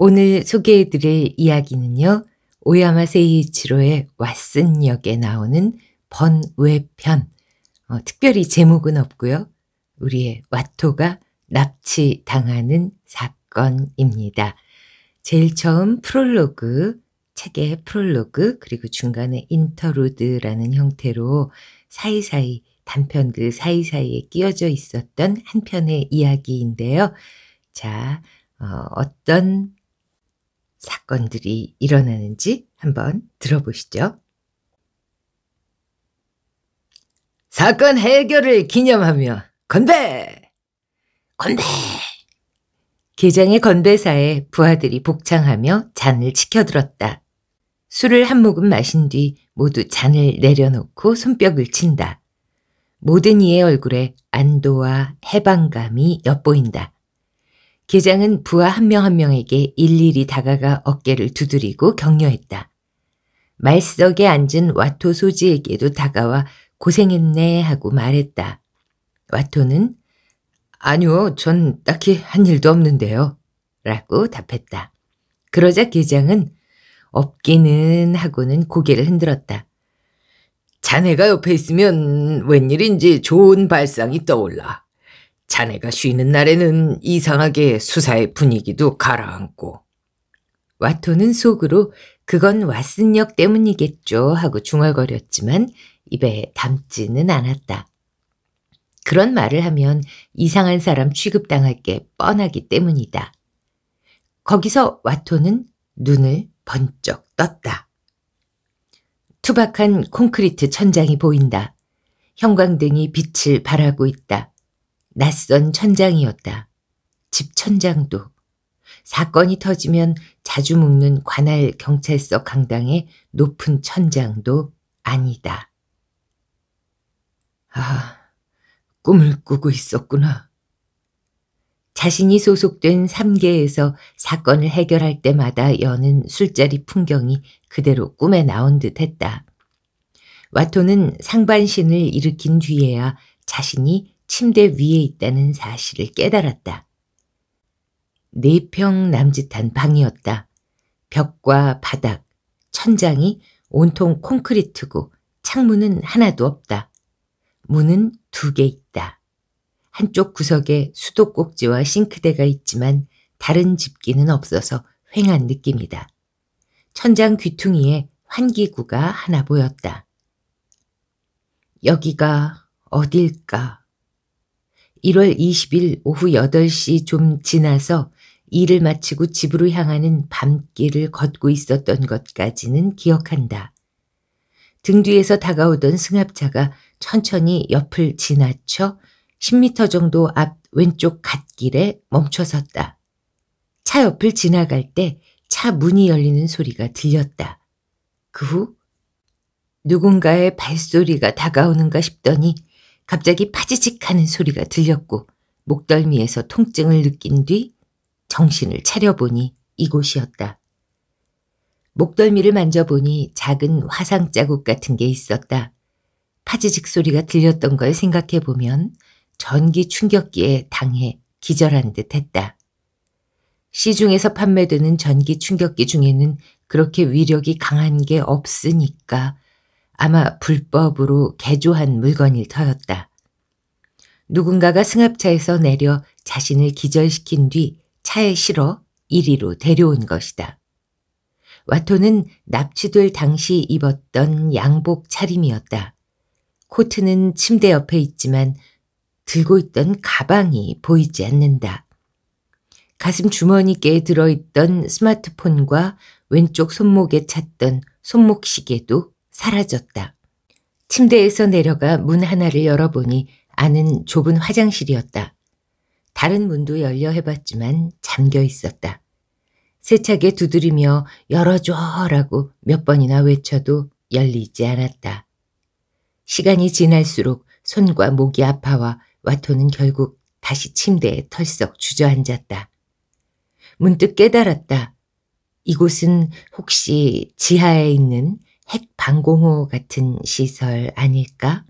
오늘 소개해드릴 이야기는요. 오야마 세이치로의 왓슨 역에 나오는 번외편. 어, 특별히 제목은 없고요. 우리의 와토가 납치당하는 사건입니다. 제일 처음 프롤로그, 책의 프롤로그, 그리고 중간에 인터루드라는 형태로 사이사이, 단편 그 사이사이에 끼어져 있었던 한 편의 이야기인데요. 자, 어, 어떤 사건들이 일어나는지 한번 들어보시죠. 사건 해결을 기념하며 건배! 건배! 계장의 건배사에 부하들이 복창하며 잔을 치켜들었다. 술을 한 모금 마신 뒤 모두 잔을 내려놓고 손뼉을 친다. 모든 이의 얼굴에 안도와 해방감이 엿보인다. 계장은 부하 한 명 한 명에게 일일이 다가가 어깨를 두드리고 격려했다. 말석에 앉은 와토 소지에게도 다가와 고생했네 하고 말했다. 와토는 아니요, 전 딱히 한 일도 없는데요. 라고 답했다. 그러자 계장은 없기는 하고는 고개를 흔들었다. 자네가 옆에 있으면 웬일인지 좋은 발상이 떠올라. 자네가 쉬는 날에는 이상하게 수사의 분위기도 가라앉고. 와토는 속으로 그건 왓슨역 때문이겠죠 하고 중얼거렸지만 입에 담지는 않았다. 그런 말을 하면 이상한 사람 취급당할 게 뻔하기 때문이다. 거기서 와토는 눈을 번쩍 떴다. 투박한 콘크리트 천장이 보인다. 형광등이 빛을 발하고 있다. 낯선 천장이었다. 집 천장도. 사건이 터지면 자주 묵는 관할 경찰서 강당의 높은 천장도 아니다. 아, 꿈을 꾸고 있었구나. 자신이 소속된 3개에서 사건을 해결할 때마다 여는 술자리 풍경이 그대로 꿈에 나온 듯 했다. 와토는 상반신을 일으킨 뒤에야 자신이 침대 위에 있다는 사실을 깨달았다. 네 평 남짓한 방이었다. 벽과 바닥, 천장이 온통 콘크리트고 창문은 하나도 없다. 문은 두 개 있다. 한쪽 구석에 수도꼭지와 싱크대가 있지만 다른 집기는 없어서 휑한 느낌이다. 천장 귀퉁이에 환기구가 하나 보였다. 여기가 어딜까? 1월 20일 오후 8시 좀 지나서 일을 마치고 집으로 향하는 밤길을 걷고 있었던 것까지는 기억한다. 등 뒤에서 다가오던 승합차가 천천히 옆을 지나쳐 10미터 정도 앞 왼쪽 갓길에 멈춰섰다. 차 옆을 지나갈 때 차 문이 열리는 소리가 들렸다. 그 후 누군가의 발소리가 다가오는가 싶더니 갑자기 파지직 하는 소리가 들렸고 목덜미에서 통증을 느낀 뒤 정신을 차려보니 이곳이었다. 목덜미를 만져보니 작은 화상 자국 같은 게 있었다. 파지직 소리가 들렸던 걸 생각해보면 전기 충격기에 당해 기절한 듯 했다. 시중에서 판매되는 전기 충격기 중에는 그렇게 위력이 강한 게 없으니까 아마 불법으로 개조한 물건일 터였다. 누군가가 승합차에서 내려 자신을 기절시킨 뒤 차에 실어 이리로 데려온 것이다. 와토는 납치될 당시 입었던 양복 차림이었다. 코트는 침대 옆에 있지만 들고 있던 가방이 보이지 않는다. 가슴 주머니께 들어있던 스마트폰과 왼쪽 손목에 찼던 손목시계도 사라졌다. 침대에서 내려가 문 하나를 열어보니 안은 좁은 화장실이었다. 다른 문도 열려 해봤지만 잠겨 있었다. 세차게 두드리며 열어줘라고 몇 번이나 외쳐도 열리지 않았다. 시간이 지날수록 손과 목이 아파와 와토는 결국 다시 침대에 털썩 주저앉았다. 문득 깨달았다. 이곳은 혹시 지하에 있는 핵방공호 같은 시설 아닐까?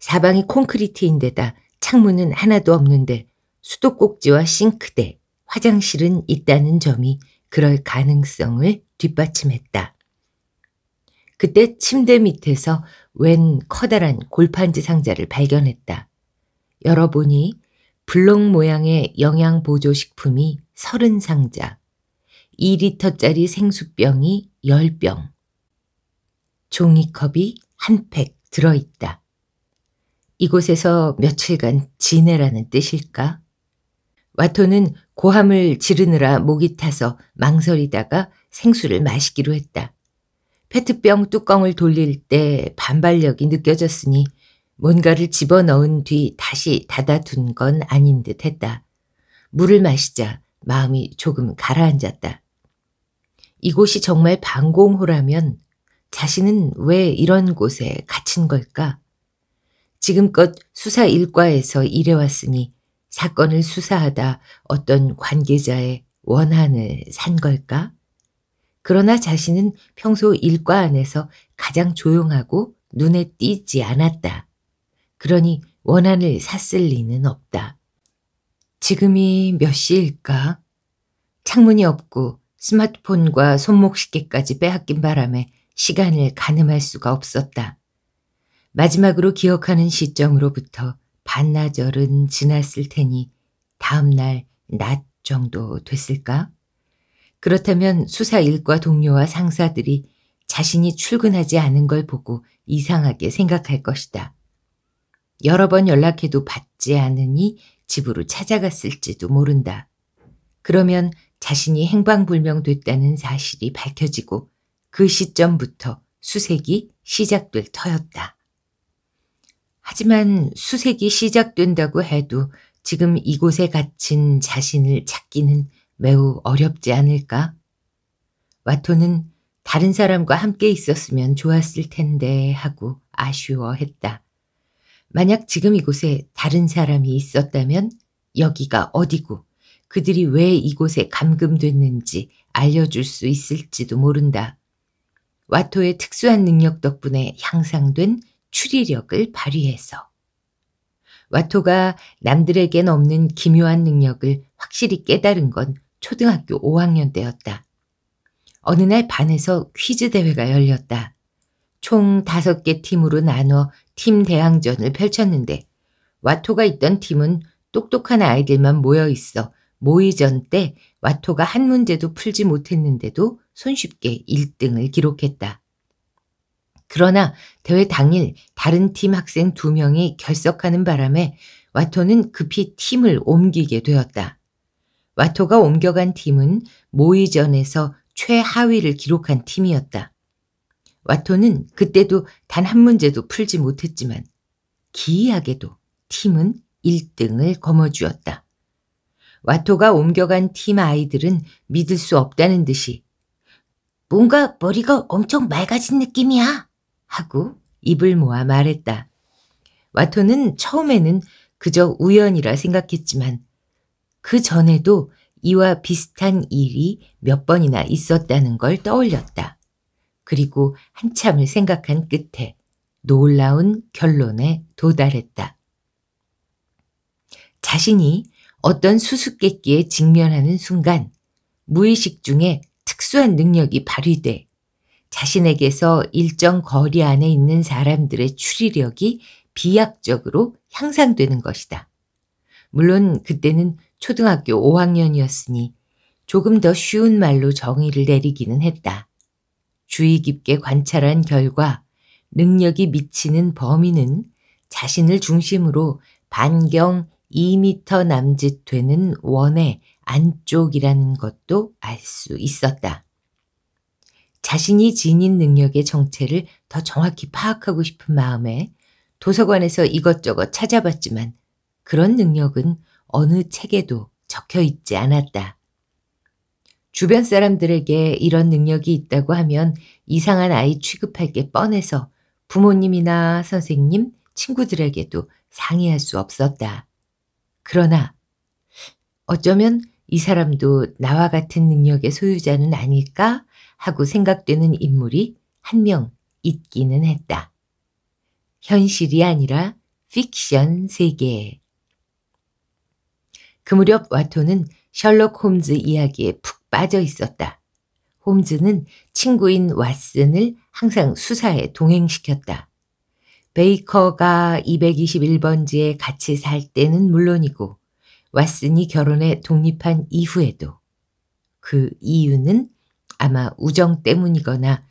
사방이 콘크리트인데다 창문은 하나도 없는데 수도꼭지와 싱크대, 화장실은 있다는 점이 그럴 가능성을 뒷받침했다. 그때 침대 밑에서 웬 커다란 골판지 상자를 발견했다. 열어보니 블록 모양의 영양보조식품이 3 0 상자, 2리터짜리 생수병이 10병, 종이컵이 한 팩 들어있다. 이곳에서 며칠간 지내라는 뜻일까? 와토는 고함을 지르느라 목이 타서 망설이다가 생수를 마시기로 했다. 페트병 뚜껑을 돌릴 때 반발력이 느껴졌으니 뭔가를 집어넣은 뒤 다시 닫아둔 건 아닌 듯 했다. 물을 마시자 마음이 조금 가라앉았다. 이곳이 정말 방공호라면 자신은 왜 이런 곳에 갇힌 걸까? 지금껏 수사 일과에서 일해왔으니 사건을 수사하다 어떤 관계자의 원한을 산 걸까? 그러나 자신은 평소 일과 안에서 가장 조용하고 눈에 띄지 않았다. 그러니 원한을 샀을 리는 없다. 지금이 몇 시일까? 창문이 없고 스마트폰과 손목시계까지 빼앗긴 바람에 시간을 가늠할 수가 없었다. 마지막으로 기억하는 시점으로부터 반나절은 지났을 테니 다음날 낮 정도 됐을까? 그렇다면 수사 일과 동료와 상사들이 자신이 출근하지 않은 걸 보고 이상하게 생각할 것이다. 여러 번 연락해도 받지 않으니 집으로 찾아갔을지도 모른다. 그러면 자신이 행방불명됐다는 사실이 밝혀지고 그 시점부터 수색이 시작될 터였다. 하지만 수색이 시작된다고 해도 지금 이곳에 갇힌 자신을 찾기는 매우 어렵지 않을까? 와토는 다른 사람과 함께 있었으면 좋았을 텐데 하고 아쉬워했다. 만약 지금 이곳에 다른 사람이 있었다면 여기가 어디고 그들이 왜 이곳에 감금됐는지 알려줄 수 있을지도 모른다. 와토의 특수한 능력 덕분에 향상된 추리력을 발휘해서 와토가 남들에겐 없는 기묘한 능력을 확실히 깨달은 건 초등학교 5학년 때였다. 어느 날 반에서 퀴즈 대회가 열렸다. 총 5개 팀으로 나눠 팀 대항전을 펼쳤는데 와토가 있던 팀은 똑똑한 아이들만 모여 있어 모의전 때 와토가 한 문제도 풀지 못했는데도 손쉽게 1등을 기록했다. 그러나 대회 당일 다른 팀 학생 두 명이 결석하는 바람에 와토는 급히 팀을 옮기게 되었다. 와토가 옮겨간 팀은 모의전에서 최하위를 기록한 팀이었다. 와토는 그때도 단 한 문제도 풀지 못했지만 기이하게도 팀은 1등을 거머쥐었다. 와토가 옮겨간 팀 아이들은 믿을 수 없다는 듯이 뭔가 머리가 엄청 맑아진 느낌이야. 하고 입을 모아 말했다. 와토는 처음에는 그저 우연이라 생각했지만 그 전에도 이와 비슷한 일이 몇 번이나 있었다는 걸 떠올렸다. 그리고 한참을 생각한 끝에 놀라운 결론에 도달했다. 자신이 어떤 수수께끼에 직면하는 순간 무의식 중에 특수한 능력이 발휘돼 자신에게서 일정 거리 안에 있는 사람들의 추리력이 비약적으로 향상되는 것이다. 물론 그때는 초등학교 5학년이었으니 조금 더 쉬운 말로 정의를 내리기는 했다. 주의 깊게 관찰한 결과 능력이 미치는 범위는 자신을 중심으로 반경 2미터 남짓 되는 원에 안쪽이라는 것도 알 수 있었다. 자신이 지닌 능력의 정체를 더 정확히 파악하고 싶은 마음에 도서관에서 이것저것 찾아봤지만 그런 능력은 어느 책에도 적혀 있지 않았다. 주변 사람들에게 이런 능력이 있다고 하면 이상한 아이 취급할 게 뻔해서 부모님이나 선생님, 친구들에게도 상의할 수 없었다. 그러나 어쩌면 이 사람도 나와 같은 능력의 소유자는 아닐까 하고 생각되는 인물이 한 명 있기는 했다. 현실이 아니라 픽션 세계에. 그 무렵 와토는 셜록 홈즈 이야기에 푹 빠져 있었다. 홈즈는 친구인 왓슨을 항상 수사에 동행시켰다. 베이커가 221번지에 같이 살 때는 물론이고 왓슨이 결혼에 독립한 이후에도 그 이유는 아마 우정 때문이거나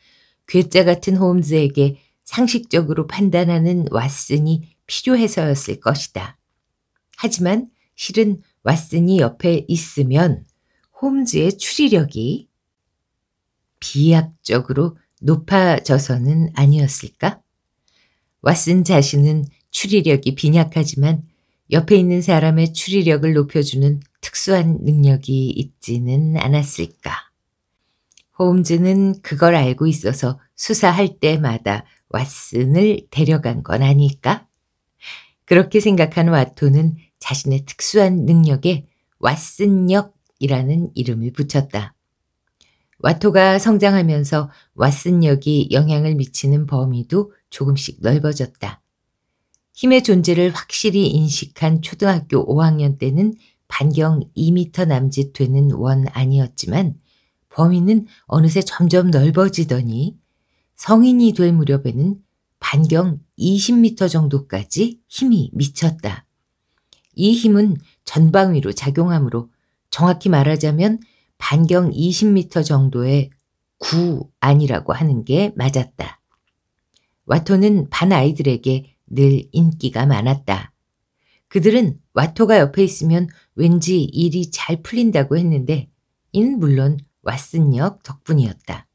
괴짜 같은 홈즈에게 상식적으로 판단하는 왓슨이 필요해서였을 것이다. 하지만 실은 왓슨이 옆에 있으면 홈즈의 추리력이 비약적으로 높아져서는 아니었을까? 왓슨 자신은 추리력이 빈약하지만 옆에 있는 사람의 추리력을 높여주는 특수한 능력이 있지는 않았을까. 홈즈는 그걸 알고 있어서 수사할 때마다 왓슨을 데려간 건 아닐까? 그렇게 생각한 와토는 자신의 특수한 능력에 왓슨역이라는 이름을 붙였다. 와토가 성장하면서 왓슨역이 영향을 미치는 범위도 조금씩 넓어졌다. 힘의 존재를 확실히 인식한 초등학교 5학년 때는 반경 2미터 남짓 되는 원 아니었지만 범위는 어느새 점점 넓어지더니 성인이 될 무렵에는 반경 20미터 정도까지 힘이 미쳤다. 이 힘은 전방위로 작용하므로 정확히 말하자면 반경 20미터 정도의 구아니라고 하는 게 맞았다. 와토는 반 아이들에게 늘 인기가 많았다. 그들은 와토가 옆에 있으면 왠지 일이 잘 풀린다고 했는데 이는 물론 왓슨역 덕분이었다.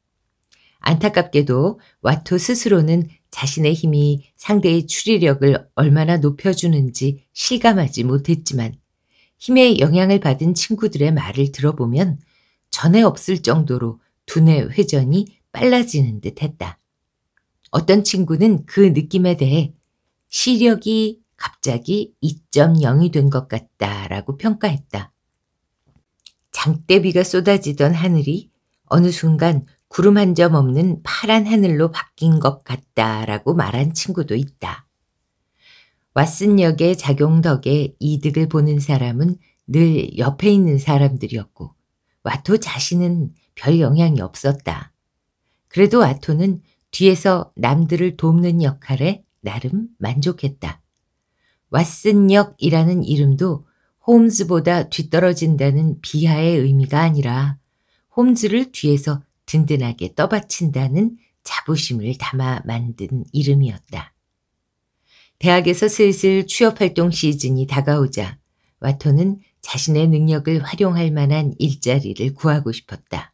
안타깝게도 와토 스스로는 자신의 힘이 상대의 추리력을 얼마나 높여주는지 실감하지 못했지만 힘의 영향을 받은 친구들의 말을 들어보면 전에 없을 정도로 두뇌 회전이 빨라지는 듯 했다. 어떤 친구는 그 느낌에 대해 시력이 갑자기 2.0이 된 것 같다라고 평가했다. 장대비가 쏟아지던 하늘이 어느 순간 구름 한 점 없는 파란 하늘로 바뀐 것 같다라고 말한 친구도 있다. 왓슨역의 작용 덕에 이득을 보는 사람은 늘 옆에 있는 사람들이었고 와토 자신은 별 영향이 없었다. 그래도 와토는 뒤에서 남들을 돕는 역할에 나름 만족했다. 왓슨역이라는 이름도 홈즈보다 뒤떨어진다는 비하의 의미가 아니라 홈즈를 뒤에서 든든하게 떠받친다는 자부심을 담아 만든 이름이었다. 대학에서 슬슬 취업활동 시즌이 다가오자 와토는 자신의 능력을 활용할 만한 일자리를 구하고 싶었다.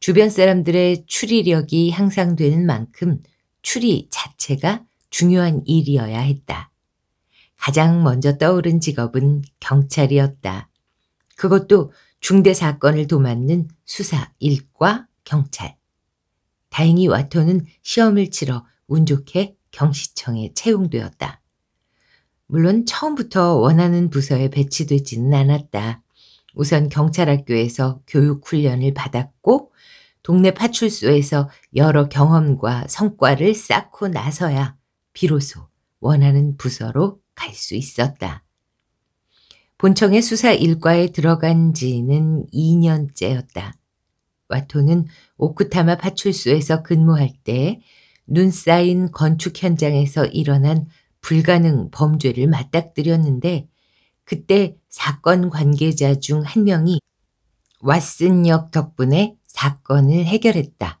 주변 사람들의 추리력이 향상되는 만큼 추리 자체가 중요한 일이어야 했다. 가장 먼저 떠오른 직업은 경찰이었다. 그것도 중대 사건을 도맡는 수사 일과 경찰. 다행히 와토는 시험을 치러 운 좋게 경시청에 채용되었다. 물론 처음부터 원하는 부서에 배치되지는 않았다. 우선 경찰학교에서 교육 훈련을 받았고 동네 파출소에서 여러 경험과 성과를 쌓고 나서야 비로소 원하는 부서로 갈 수 있었다. 본청의 수사 일과에 들어간 지는 2년째였다. 와토는 오쿠타마 파출소에서 근무할 때 눈 쌓인 건축 현장에서 일어난 불가능 범죄를 맞닥뜨렸는데 그때 사건 관계자 중 한 명이 왓슨역 덕분에 사건을 해결했다.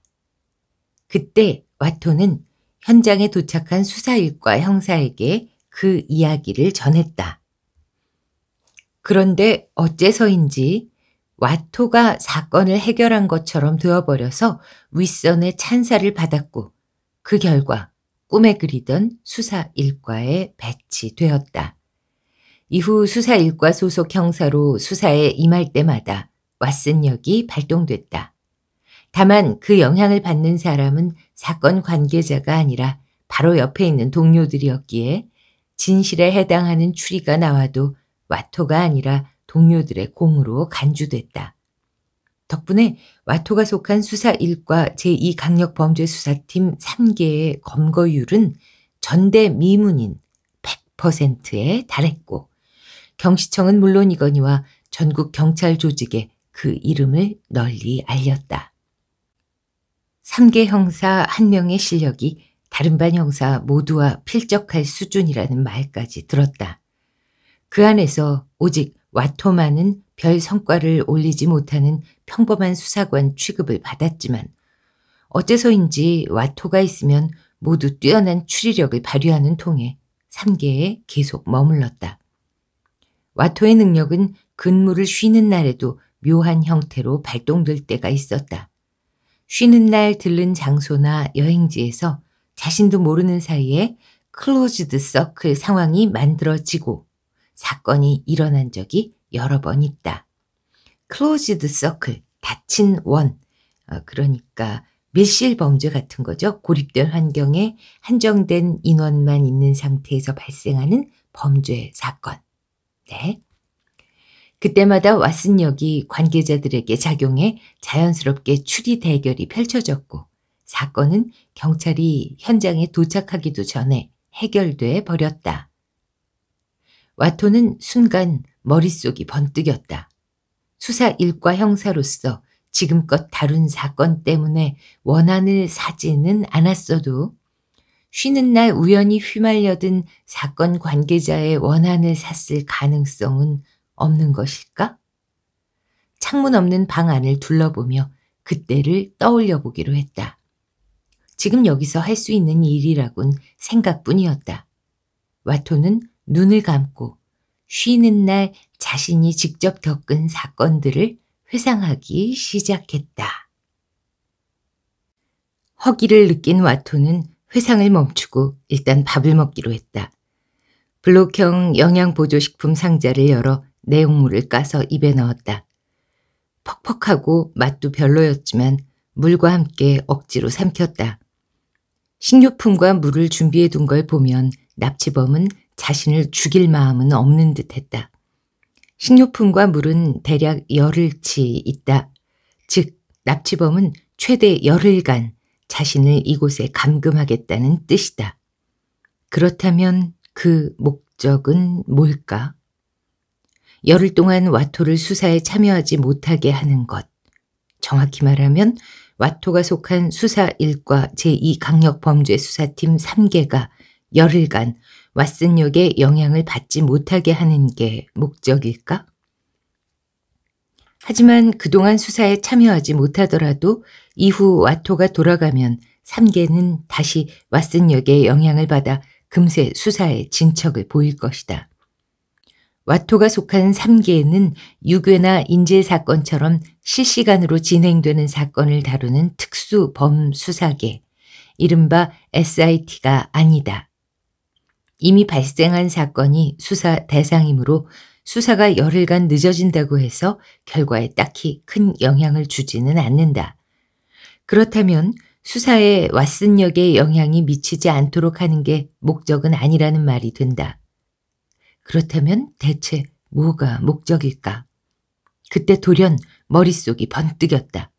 그때 와토는 현장에 도착한 수사일과 형사에게 그 이야기를 전했다. 그런데 어째서인지 와토가 사건을 해결한 것처럼 되어버려서 윗선의 찬사를 받았고 그 결과 꿈에 그리던 수사 일과에 배치되었다. 이후 수사 일과 소속 형사로 수사에 임할 때마다 왓슨 역이 발동됐다. 다만 그 영향을 받는 사람은 사건 관계자가 아니라 바로 옆에 있는 동료들이었기에 진실에 해당하는 추리가 나와도 와토가 아니라 동료들의 공으로 간주됐다. 덕분에 와토가 속한 수사 1과 제2강력범죄수사팀 3개의 검거율은 전대 미문인 100%에 달했고 경시청은 물론이거니와 전국 경찰 조직에 그 이름을 널리 알렸다. 3개 형사 1명의 실력이 다른 반 형사 모두와 필적할 수준이라는 말까지 들었다. 그 안에서 오직 와토만은 별 성과를 올리지 못하는 평범한 수사관 취급을 받았지만 어째서인지 와토가 있으면 모두 뛰어난 추리력을 발휘하는 통에 3개에 계속 머물렀다. 와토의 능력은 근무를 쉬는 날에도 묘한 형태로 발동될 때가 있었다. 쉬는 날 들른 장소나 여행지에서 자신도 모르는 사이에 클로즈드 서클 상황이 만들어지고 사건이 일어난 적이 여러 번 있다. 클로즈드 서클, 닫힌 원. 어, 그러니까 밀실 범죄 같은 거죠. 고립된 환경에 한정된 인원만 있는 상태에서 발생하는 범죄 사건. 네. 그때마다 왓슨역이 관계자들에게 작용해 자연스럽게 추리 대결이 펼쳐졌고 사건은 경찰이 현장에 도착하기도 전에 해결돼 버렸다. 와토는 순간 머릿속이 번뜩였다. 수사 일과 형사로서 지금껏 다룬 사건 때문에 원한을 사지는 않았어도 쉬는 날 우연히 휘말려든 사건 관계자의 원한을 샀을 가능성은 없는 것일까? 창문 없는 방 안을 둘러보며 그때를 떠올려 보기로 했다. 지금 여기서 할 수 있는 일이라곤 생각뿐이었다. 와토는 눈을 감고 쉬는 날 자신이 직접 겪은 사건들을 회상하기 시작했다. 허기를 느낀 와토는 회상을 멈추고 일단 밥을 먹기로 했다. 블록형 영양보조식품 상자를 열어 내용물을 까서 입에 넣었다. 퍽퍽하고 맛도 별로였지만 물과 함께 억지로 삼켰다. 식료품과 물을 준비해 둔 걸 보면 납치범은 자신을 죽일 마음은 없는 듯했다. 식료품과 물은 대략 열흘치 있다. 즉 납치범은 최대 열흘간 자신을 이곳에 감금하겠다는 뜻이다. 그렇다면 그 목적은 뭘까? 열흘 동안 와토를 수사에 참여하지 못하게 하는 것. 정확히 말하면 와토가 속한 수사 1과 제2강력범죄수사팀 3개가 열흘간 왓슨역의 영향을 받지 못하게 하는 게 목적일까? 하지만 그동안 수사에 참여하지 못하더라도 이후 와토가 돌아가면 3개는 다시 왓슨역의 영향을 받아 금세 수사에 진척을 보일 것이다. 와토가 속한 3기에는 유괴나 인질 사건처럼 실시간으로 진행되는 사건을 다루는 특수 범수사계, 이른바 SIT가 아니다. 이미 발생한 사건이 수사 대상이므로 수사가 열흘간 늦어진다고 해서 결과에 딱히 큰 영향을 주지는 않는다. 그렇다면 수사에 왓슨 역의 영향이 미치지 않도록 하는 게 목적은 아니라는 말이 된다. 그렇다면 대체 뭐가 목적일까? 그때 돌연 머릿속이 번뜩였다.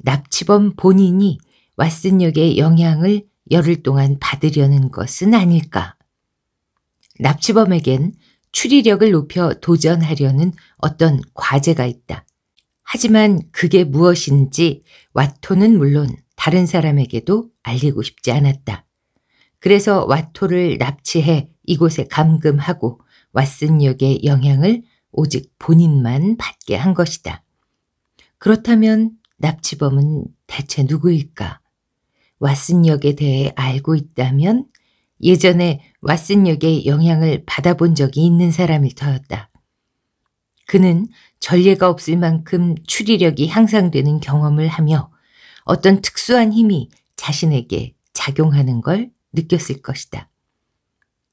납치범 본인이 왓슨역의 영향을 열흘 동안 받으려는 것은 아닐까? 납치범에겐 추리력을 높여 도전하려는 어떤 과제가 있다. 하지만 그게 무엇인지 와토는 물론 다른 사람에게도 알리고 싶지 않았다. 그래서 와토를 납치해 이곳에 감금하고 왓슨역의 영향을 오직 본인만 받게 한 것이다. 그렇다면 납치범은 대체 누구일까? 왓슨역에 대해 알고 있다면 예전에 왓슨역의 영향을 받아본 적이 있는 사람일 터였다. 그는 전례가 없을 만큼 추리력이 향상되는 경험을 하며 어떤 특수한 힘이 자신에게 작용하는 걸 느꼈을 것이다.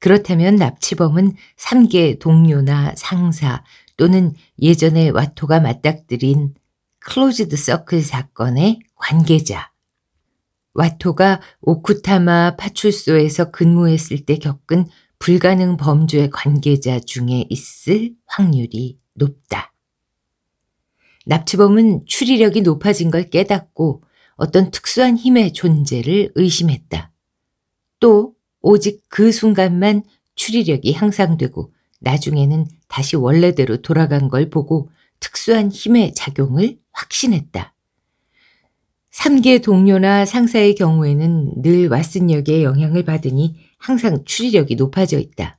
그렇다면 납치범은 3개 동료나 상사 또는 예전에 와토가 맞닥뜨린 클로즈드 서클 사건의 관계자. 와토가 오쿠타마 파출소에서 근무했을 때 겪은 불가능 범죄의 관계자 중에 있을 확률이 높다. 납치범은 추리력이 높아진 걸 깨닫고 어떤 특수한 힘의 존재를 의심했다. 또 오직 그 순간만 추리력이 향상되고 나중에는 다시 원래대로 돌아간 걸 보고 특수한 힘의 작용을 확신했다. 3개 동료나 상사의 경우에는 늘 왓슨역의 영향을 받으니 항상 추리력이 높아져 있다.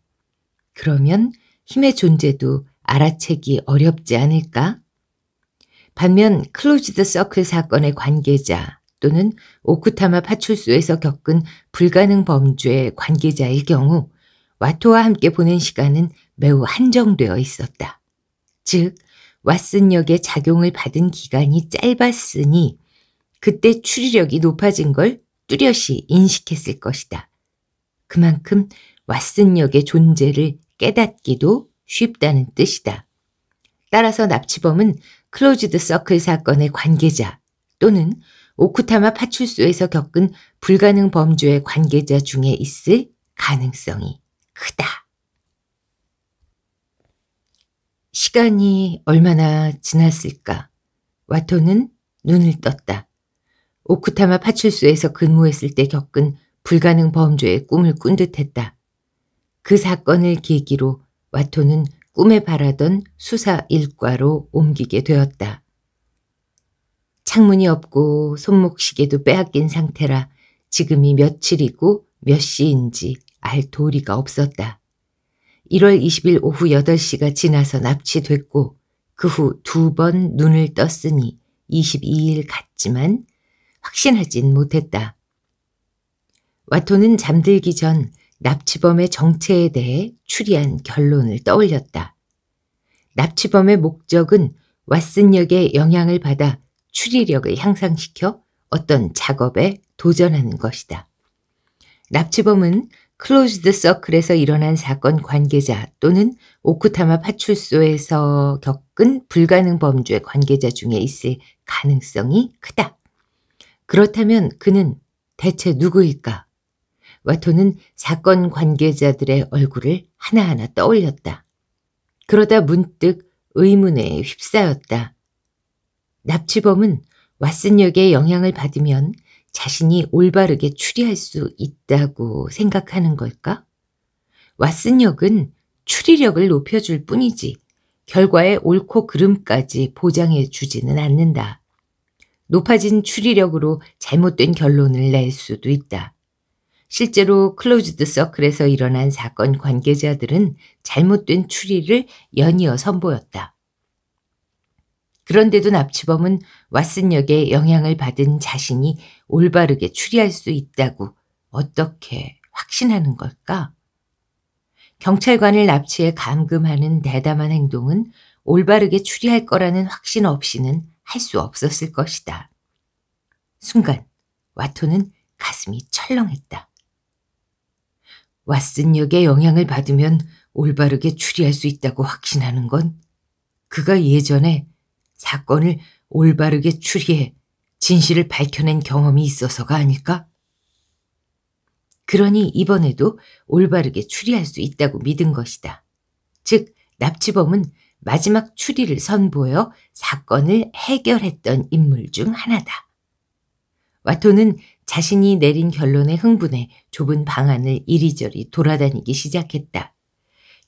그러면 힘의 존재도 알아채기 어렵지 않을까? 반면 클로즈드 서클 사건의 관계자 또는 오쿠타마 파출소에서 겪은 불가능 범죄의 관계자일 경우 와토와 함께 보낸 시간은 매우 한정되어 있었다. 즉, 왓슨역의 작용을 받은 기간이 짧았으니 그때 추리력이 높아진 걸 뚜렷이 인식했을 것이다. 그만큼 왓슨역의 존재를 깨닫기도 쉽다는 뜻이다. 따라서 납치범은 클로즈드 서클 사건의 관계자 또는 오쿠타마 파출소에서 겪은 불가능 범죄의 관계자 중에 있을 가능성이 크다. 시간이 얼마나 지났을까? 와토는 눈을 떴다. 오쿠타마 파출소에서 근무했을 때 겪은 불가능 범죄의 꿈을 꾼 듯했다. 그 사건을 계기로 와토는 꿈에 바라던 수사 일과로 옮기게 되었다. 창문이 없고 손목시계도 빼앗긴 상태라 지금이 며칠이고 몇 시인지 알 도리가 없었다. 1월 20일 오후 8시가 지나서 납치됐고 그 후 두 번 눈을 떴으니 22일 같지만 확신하진 못했다. 와토는 잠들기 전 납치범의 정체에 대해 추리한 결론을 떠올렸다. 납치범의 목적은 왓슨역의 영향을 받아 추리력을 향상시켜 어떤 작업에 도전하는 것이다. 납치범은 클로즈드 서클에서 일어난 사건 관계자 또는 오크타마 파출소에서 겪은 불가능 범죄 관계자 중에 있을 가능성이 크다. 그렇다면 그는 대체 누구일까? 와토는 사건 관계자들의 얼굴을 하나하나 떠올렸다. 그러다 문득 의문에 휩싸였다. 납치범은 왓슨역의 영향을 받으면 자신이 올바르게 추리할 수 있다고 생각하는 걸까? 왓슨역은 추리력을 높여줄 뿐이지 결과의 옳고 그름까지 보장해 주지는 않는다. 높아진 추리력으로 잘못된 결론을 낼 수도 있다. 실제로 클로즈드 서클에서 일어난 사건 관계자들은 잘못된 추리를 연이어 선보였다. 그런데도 납치범은 왓슨역의 영향을 받은 자신이 올바르게 추리할 수 있다고 어떻게 확신하는 걸까? 경찰관을 납치해 감금하는 대담한 행동은 올바르게 추리할 거라는 확신 없이는 할 수 없었을 것이다. 순간 와토는 가슴이 철렁했다. 왓슨역의 영향을 받으면 올바르게 추리할 수 있다고 확신하는 건 그가 예전에 사건을 올바르게 추리해 진실을 밝혀낸 경험이 있어서가 아닐까? 그러니 이번에도 올바르게 추리할 수 있다고 믿은 것이다. 즉, 납치범은 마지막 추리를 선보여 사건을 해결했던 인물 중 하나다. 와토는 자신이 내린 결론에 흥분해 좁은 방안을 이리저리 돌아다니기 시작했다.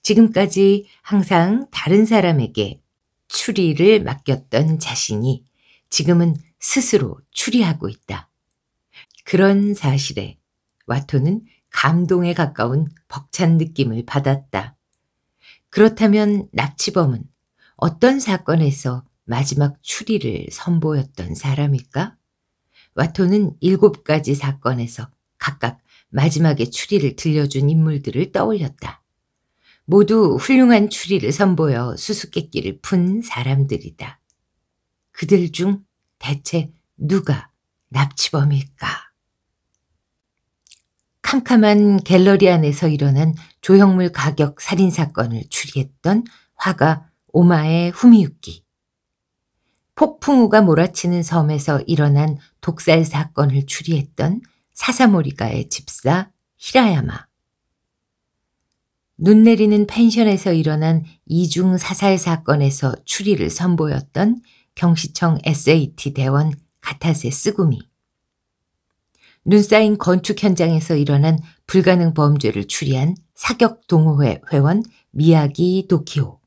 지금까지 항상 다른 사람에게 추리를 맡겼던 자신이 지금은 스스로 추리하고 있다. 그런 사실에 와토는 감동에 가까운 벅찬 느낌을 받았다. 그렇다면 납치범은 어떤 사건에서 마지막 추리를 선보였던 사람일까? 와토는 일곱 가지 사건에서 각각 마지막에 추리를 들려준 인물들을 떠올렸다. 모두 훌륭한 추리를 선보여 수수께끼를 푼 사람들이다. 그들 중 대체 누가 납치범일까? 캄캄한 갤러리 안에서 일어난 조형물 가격 살인 사건을 추리했던 화가 오마의 후미유키. 폭풍우가 몰아치는 섬에서 일어난 독살 사건을 추리했던 사사모리가의 집사 히라야마. 눈 내리는 펜션에서 일어난 이중 사살 사건에서 추리를 선보였던 경시청 SAT 대원 가타세 쓰구미. 눈 쌓인 건축 현장에서 일어난 불가능 범죄를 추리한 사격 동호회 회원 미야기 도키오.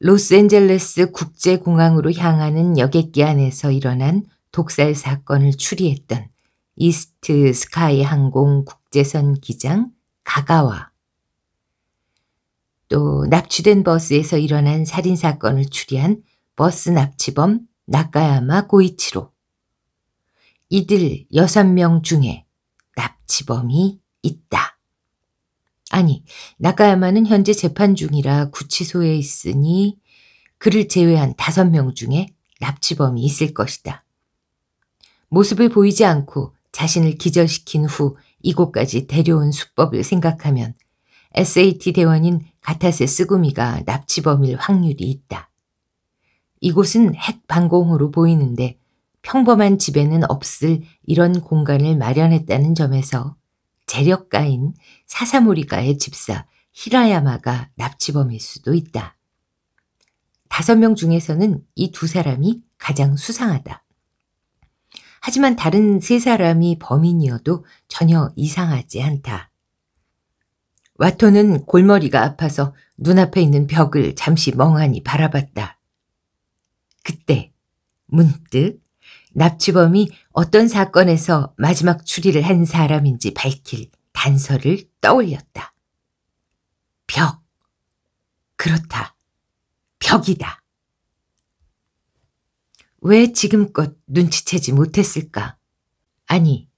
로스앤젤레스 국제공항으로 향하는 여객기 안에서 일어난 독살 사건을 추리했던 이스트 스카이 항공 국제선 기장 가가와. 또 납치된 버스에서 일어난 살인사건을 추리한 버스 납치범 나카야마 고이치로. 이들 여섯 명 중에 납치범이 있다. 아니, 나카야마는 현재 재판 중이라 구치소에 있으니 그를 제외한 다섯 명 중에 납치범이 있을 것이다. 모습을 보이지 않고 자신을 기절시킨 후 이곳까지 데려온 수법을 생각하면 SAT 대원인 가타세 스구미가 납치범일 확률이 있다. 이곳은 핵 방공호로 보이는데 평범한 집에는 없을 이런 공간을 마련했다는 점에서 재력가인 사사모리가의 집사 히라야마가 납치범일 수도 있다. 다섯 명 중에서는 이 두 사람이 가장 수상하다. 하지만 다른 세 사람이 범인이어도 전혀 이상하지 않다. 와토는 골머리가 아파서 눈앞에 있는 벽을 잠시 멍하니 바라봤다. 그때 문득 납치범이 어떤 사건에서 마지막 추리를 한 사람인지 밝힐 단서를 떠올렸다. 벽. 그렇다. 벽이다. 왜 지금껏 눈치채지 못했을까? 아니,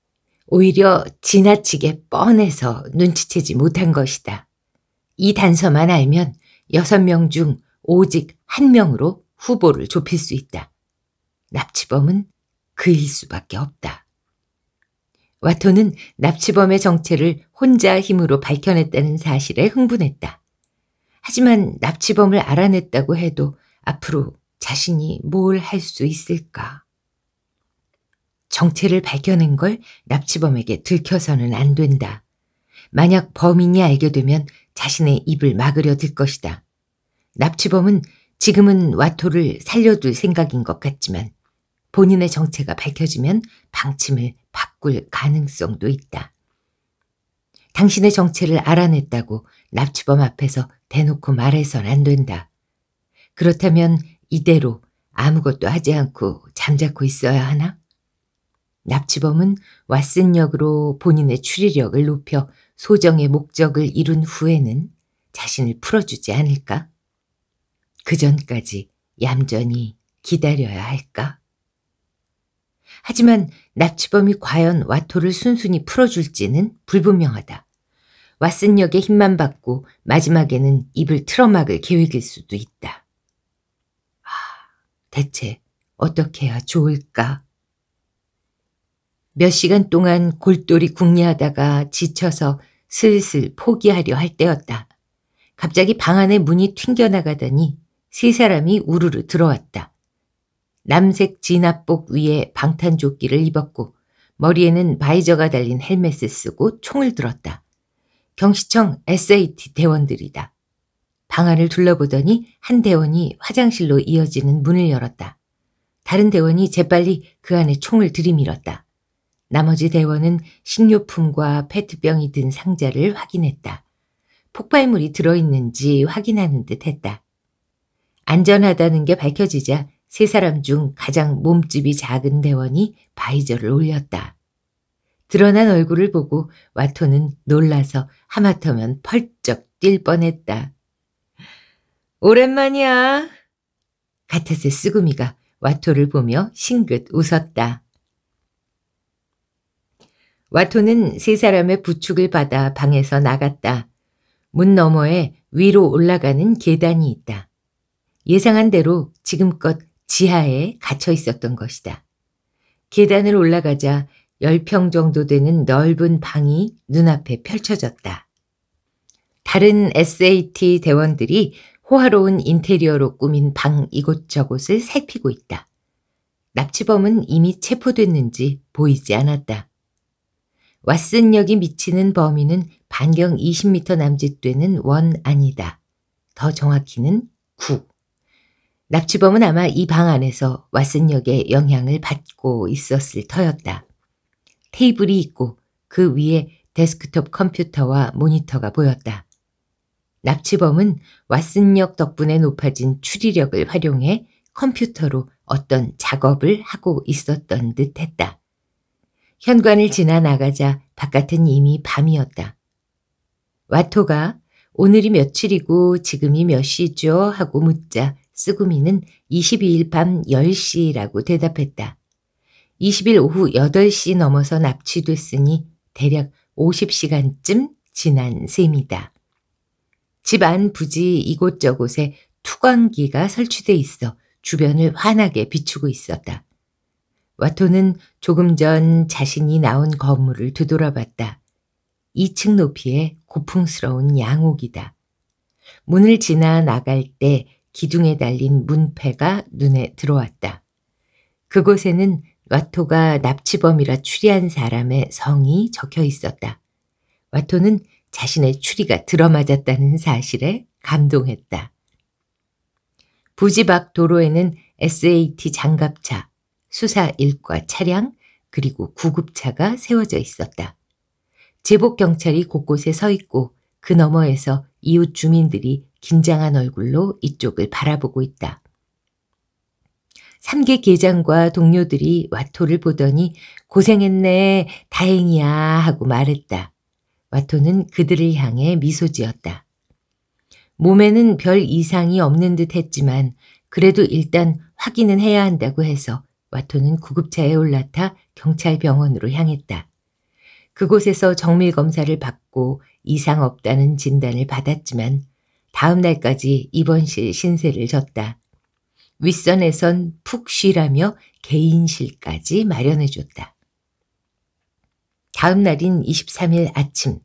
오히려 지나치게 뻔해서 눈치채지 못한 것이다. 이 단서만 알면 여섯 명 중 오직 한명으로 후보를 좁힐 수 있다. 납치범은 그일 수밖에 없다. 와토는 납치범의 정체를 혼자 힘으로 밝혀냈다는 사실에 흥분했다. 하지만 납치범을 알아냈다고 해도 앞으로 자신이 뭘 할 수 있을까? 정체를 밝혀낸 걸 납치범에게 들켜서는 안 된다. 만약 범인이 알게 되면 자신의 입을 막으려 들 것이다. 납치범은 지금은 와토를 살려둘 생각인 것 같지만 본인의 정체가 밝혀지면 방침을 바꿀 가능성도 있다. 당신의 정체를 알아냈다고 납치범 앞에서 대놓고 말해선 안 된다. 그렇다면 이대로 아무것도 하지 않고 잠자코 있어야 하나? 납치범은 왓슨역으로 본인의 추리력을 높여 소정의 목적을 이룬 후에는 자신을 풀어주지 않을까? 그 전까지 얌전히 기다려야 할까? 하지만 납치범이 과연 와토를 순순히 풀어줄지는 불분명하다. 왓슨역의 힘만 받고 마지막에는 입을 틀어막을 계획일 수도 있다. 아, 대체 어떻게 해야 좋을까? 몇 시간 동안 골똘히 궁리하다가 지쳐서 슬슬 포기하려 할 때였다. 갑자기 방안에 문이 튕겨나가더니 세 사람이 우르르 들어왔다. 남색 진압복 위에 방탄조끼를 입었고 머리에는 바이저가 달린 헬멧을 쓰고 총을 들었다. 경시청 SAT 대원들이다. 방 안을 둘러보더니 한 대원이 화장실로 이어지는 문을 열었다. 다른 대원이 재빨리 그 안에 총을 들이밀었다. 나머지 대원은 식료품과 페트병이 든 상자를 확인했다. 폭발물이 들어있는지 확인하는 듯 했다. 안전하다는 게 밝혀지자 세 사람 중 가장 몸집이 작은 대원이 바이저를 올렸다. 드러난 얼굴을 보고 와토는 놀라서 하마터면 펄쩍 뛸 뻔했다. 오랜만이야. 같아서 쓰구미가 와토를 보며 싱긋 웃었다. 와토는 세 사람의 부축을 받아 방에서 나갔다. 문 너머에 위로 올라가는 계단이 있다. 예상한 대로 지금껏 지하에 갇혀 있었던 것이다. 계단을 올라가자 10평 정도 되는 넓은 방이 눈앞에 펼쳐졌다. 다른 SAT 대원들이 호화로운 인테리어로 꾸민 방 이곳저곳을 살피고 있다. 납치범은 이미 체포됐는지 보이지 않았다. 왓슨역이 미치는 범위는 반경 20m 남짓되는 원 아니다. 더 정확히는 구. 납치범은 아마 이 방 안에서 왓슨역의 영향을 받고 있었을 터였다. 테이블이 있고 그 위에 데스크톱 컴퓨터와 모니터가 보였다. 납치범은 왓슨역 덕분에 높아진 추리력을 활용해 컴퓨터로 어떤 작업을 하고 있었던 듯 했다. 현관을 지나 나가자 바깥은 이미 밤이었다. 와토가 오늘이 며칠이고 지금이 몇 시죠? 하고 묻자 쓰구미는 22일 밤 10시라고 대답했다. 20일 오후 8시 넘어서 납치됐으니 대략 50시간쯤 지난 셈이다. 집안 부지 이곳저곳에 투광기가 설치돼 있어 주변을 환하게 비추고 있었다. 와토는 조금 전 자신이 나온 건물을 두돌아봤다 2층 높이의 고풍스러운 양옥이다. 문을 지나 나갈 때 기둥에 달린 문패가 눈에 들어왔다. 그곳에는 와토가 납치범이라 추리한 사람의 성이 적혀 있었다. 와토는 자신의 추리가 들어맞았다는 사실에 감동했다. 부지밖 도로에는 SAT 장갑차, 수사 일과 차량 그리고 구급차가 세워져 있었다. 제복 경찰이 곳곳에 서 있고 그 너머에서 이웃 주민들이 긴장한 얼굴로 이쪽을 바라보고 있다. 삼계 계장과 동료들이 와토를 보더니 고생했네, 다행이야 하고 말했다. 와토는 그들을 향해 미소 지었다. 몸에는 별 이상이 없는 듯 했지만 그래도 일단 확인은 해야 한다고 해서 와토는 구급차에 올라타 경찰병원으로 향했다. 그곳에서 정밀 검사를 받고 이상 없다는 진단을 받았지만 다음 날까지 입원실 신세를 졌다. 윗선에선 푹 쉬라며 개인실까지 마련해줬다. 다음 날인 23일 아침,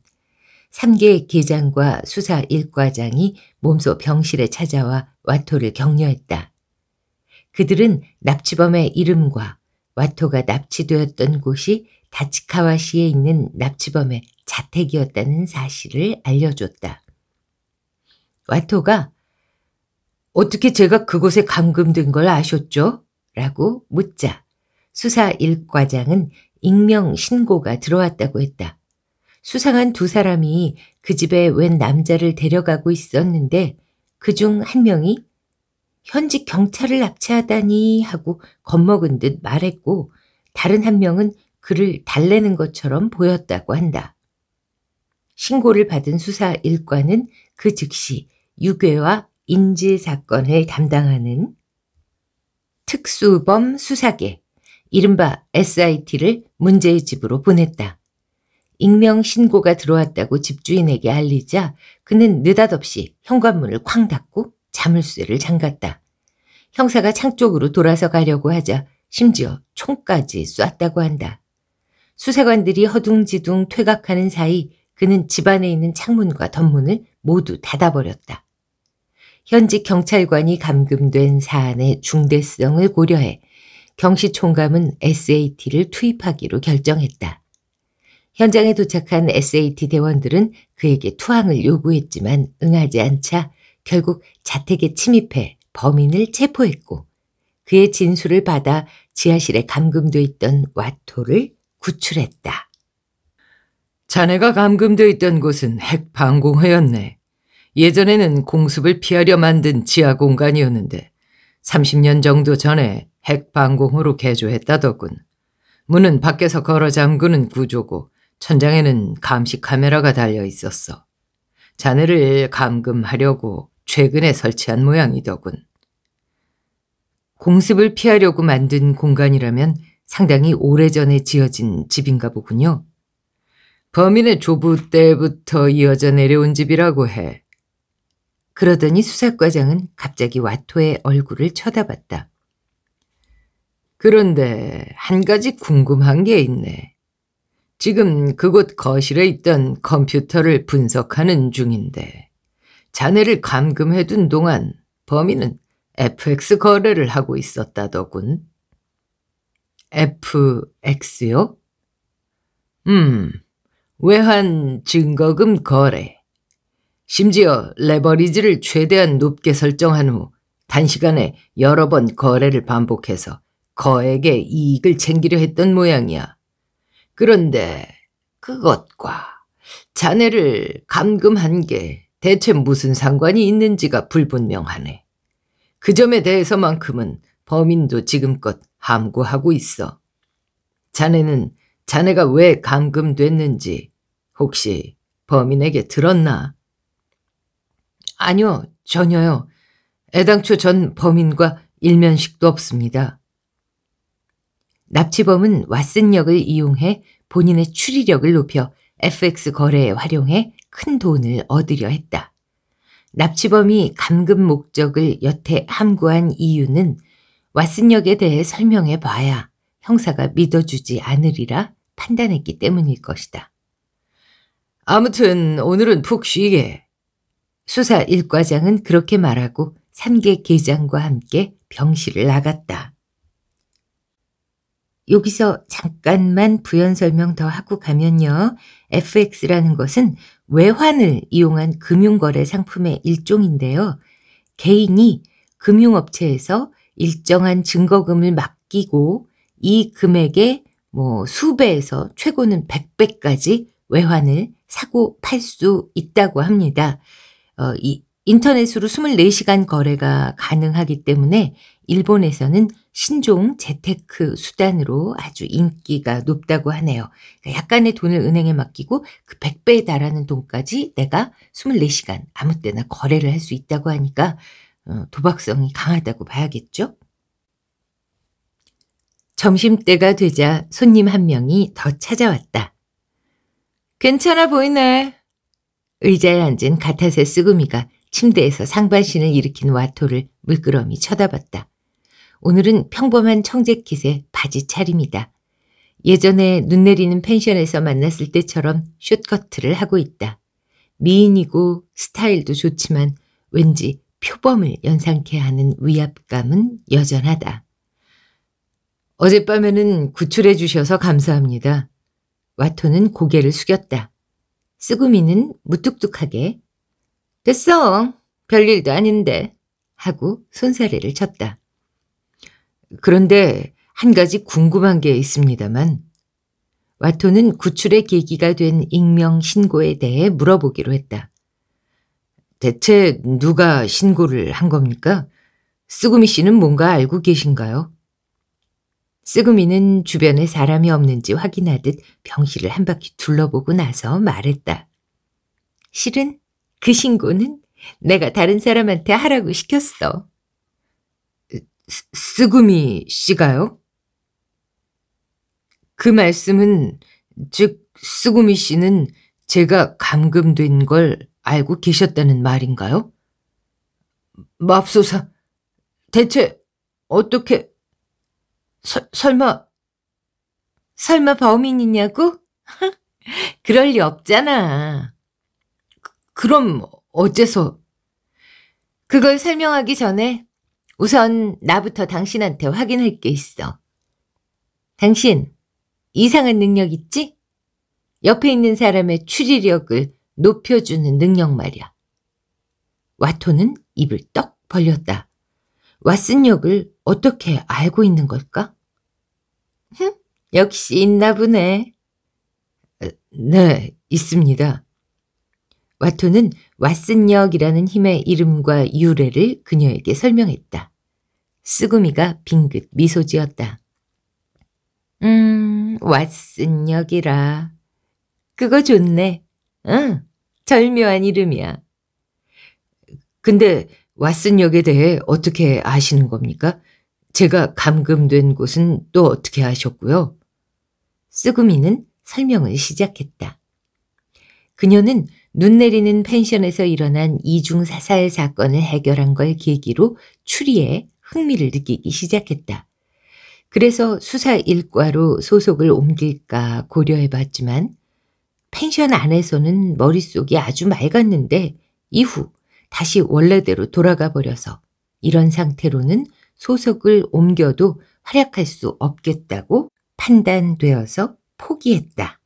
3개 계장과 수사 1과장이 몸소 병실에 찾아와 와토를 격려했다. 그들은 납치범의 이름과 와토가 납치되었던 곳이 다치카와시에 있는 납치범의 자택이었다는 사실을 알려줬다. 와토가 어떻게 제가 그곳에 감금된 걸 아셨죠? 라고 묻자 수사 1과장은 익명 신고가 들어왔다고 했다. 수상한 두 사람이 그 집에 웬 남자를 데려가고 있었는데 그 중 한 명이 현직 경찰을 납치하다니 하고 겁먹은 듯 말했고 다른 한 명은 그를 달래는 것처럼 보였다고 한다. 신고를 받은 수사 일과는 그 즉시 유괴와 인질 사건을 담당하는 특수범 수사계, 이른바 SIT를 문제의 집으로 보냈다. 익명 신고가 들어왔다고 집주인에게 알리자 그는 느닷없이 현관문을 쾅 닫고 자물쇠를 잠갔다. 형사가 창 쪽으로 돌아서 가려고 하자 심지어 총까지 쐈다고 한다. 수사관들이 허둥지둥 퇴각하는 사이 그는 집안에 있는 창문과 덧문을 모두 닫아버렸다. 현직 경찰관이 감금된 사안의 중대성을 고려해 경시총감은 SAT를 투입하기로 결정했다. 현장에 도착한 SAT 대원들은 그에게 투항을 요구했지만 응하지 않자 결국 자택에 침입해 범인을 체포했고 그의 진술을 받아 지하실에 감금돼 있던 와토를 구출했다. 자네가 감금돼 있던 곳은 핵방공호였네. 예전에는 공습을 피하려 만든 지하 공간이었는데 30년 정도 전에 핵방공호로 개조했다더군. 문은 밖에서 걸어 잠그는 구조고 천장에는 감시 카메라가 달려 있었어. 자네를 감금하려고 최근에 설치한 모양이더군. 공습을 피하려고 만든 공간이라면 상당히 오래전에 지어진 집인가 보군요. 범인의 조부 때부터 이어져 내려온 집이라고 해. 그러더니 수사과장은 갑자기 와토의 얼굴을 쳐다봤다. 그런데 한 가지 궁금한 게 있네. 지금 그곳 거실에 있던 컴퓨터를 분석하는 중인데 자네를 감금해 둔 동안 범인은 FX 거래를 하고 있었다더군. FX요? 음, 외환 증거금 거래. 심지어 레버리지를 최대한 높게 설정한 후 단시간에 여러 번 거래를 반복해서 거액의 이익을 챙기려 했던 모양이야. 그런데 그것과 자네를 감금한 게 대체 무슨 상관이 있는지가 불분명하네. 그 점에 대해서만큼은 범인도 지금껏 함구하고 있어. 자네는 자네가 왜 감금됐는지 혹시 범인에게 들었나? 아니요, 전혀요. 애당초 전 범인과 일면식도 없습니다. 납치범은 왓슨역을 이용해 본인의 추리력을 높여 FX 거래에 활용해 큰 돈을 얻으려 했다. 납치범이 감금 목적을 여태 함구한 이유는 왓슨역에 대해 설명해 봐야 형사가 믿어주지 않으리라 판단했기 때문일 것이다. 아무튼 오늘은 푹 쉬게. 수사 1과장은 그렇게 말하고 3개 계장과 함께 병실을 나갔다. 여기서 잠깐만 부연 설명 더 하고 가면요. FX라는 것은 외환을 이용한 금융거래 상품의 일종인데요. 개인이 금융업체에서 일정한 증거금을 맡기고 이 금액의 뭐 수배에서 최고는 100배까지 외환을 사고 팔 수 있다고 합니다. 어, 이 인터넷으로 24시간 거래가 가능하기 때문에 일본에서는 신종 재테크 수단으로 아주 인기가 높다고 하네요. 그러니까 약간의 돈을 은행에 맡기고 그 100배에 달하는 돈까지 내가 24시간 아무 때나 거래를 할 수 있다고 하니까 어, 도박성이 강하다고 봐야겠죠? 점심때가 되자 손님 한 명이 더 찾아왔다. 괜찮아 보이네. 의자에 앉은 가타세 쓰구미가 침대에서 상반신을 일으킨 와토를 물끄러미 쳐다봤다. 오늘은 평범한 청재 킷에 바지 차림이다. 예전에 눈 내리는 펜션에서 만났을 때처럼 숏커트를 하고 있다. 미인이고 스타일도 좋지만 왠지 표범을 연상케 하는 위압감은 여전하다. 어젯밤에는 구출해 주셔서 감사합니다. 와토는 고개를 숙였다. 쓰구미는 무뚝뚝하게 됐어. 별일도 아닌데 하고 손사래를 쳤다. 그런데 한 가지 궁금한 게 있습니다만 와토는 구출의 계기가 된 익명 신고에 대해 물어보기로 했다. 대체 누가 신고를 한 겁니까? 쓰구미 씨는 뭔가 알고 계신가요? 쓰구미는 주변에 사람이 없는지 확인하듯 병실을 한 바퀴 둘러보고 나서 말했다. 실은 그 신고는 내가 다른 사람한테 하라고 시켰어. 쓰 스구미 씨가요? 그 말씀은 즉쓰구미 씨는 제가 감금된 걸 알고 계셨다는 말인가요? 맙소사, 대체 어떻게 서, 설마 설마 범인이냐고? 그럴 리 없잖아. 그, 그럼 어째서? 그걸 설명하기 전에 우선 나부터 당신한테 확인할 게 있어. 당신 이상한 능력 있지? 옆에 있는 사람의 추리력을 높여주는 능력 말이야. 와토는 입을 떡 벌렸다. 왓슨 역을 어떻게 알고 있는 걸까? 흠, 역시 있나 보네. 어, 네, 있습니다. 와토는 왓슨역이라는 힘의 이름과 유래를 그녀에게 설명했다. 쓰구미가 빙긋 미소 지었다. 음, 왓슨역이라. 그거 좋네. 응, 절묘한 이름이야. 근데 왓슨역에 대해 어떻게 아시는 겁니까? 제가 감금된 곳은 또 어떻게 아셨고요? 쓰구미는 설명을 시작했다. 그녀는 눈 내리는 펜션에서 일어난 이중 사살 사건을 해결한 걸 계기로 추리에 흥미를 느끼기 시작했다. 그래서 수사 일과로 소속을 옮길까 고려해 봤지만 펜션 안에서는 머릿속이 아주 맑았는데 이후 다시 원래대로 돌아가 버려서 이런 상태로는 소속을 옮겨도 활약할 수 없겠다고 판단되어서 포기했다.